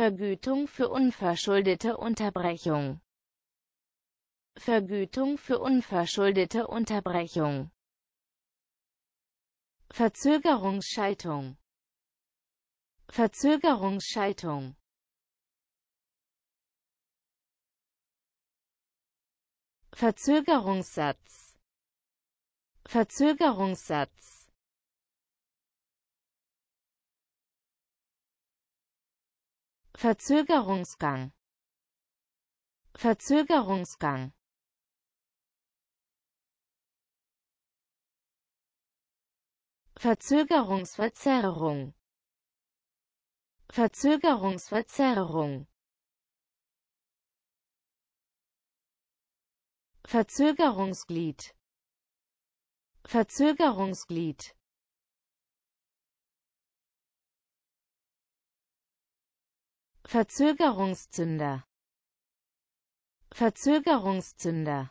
Vergütung für unverschuldete Unterbrechung Vergütung für unverschuldete Unterbrechung Verzögerungsschaltung Verzögerungsschaltung Verzögerungssatz Verzögerungssatz Verzögerungsgang Verzögerungsgang Verzögerungsverzerrung Verzögerungsverzerrung Verzögerungsglied Verzögerungsglied Verzögerungszünder Verzögerungszünder